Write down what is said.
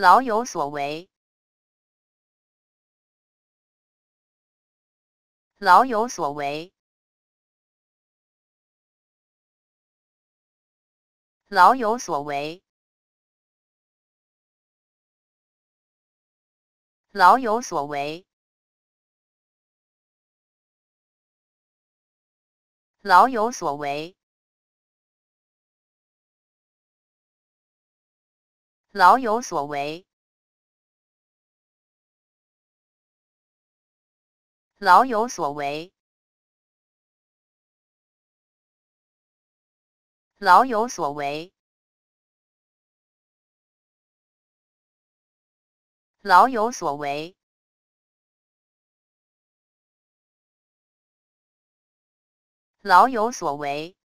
老有所为，老有所为，老有所为，老有所为，老有所为。老有所为，老有所为，老有所为，老有所为，老有所为。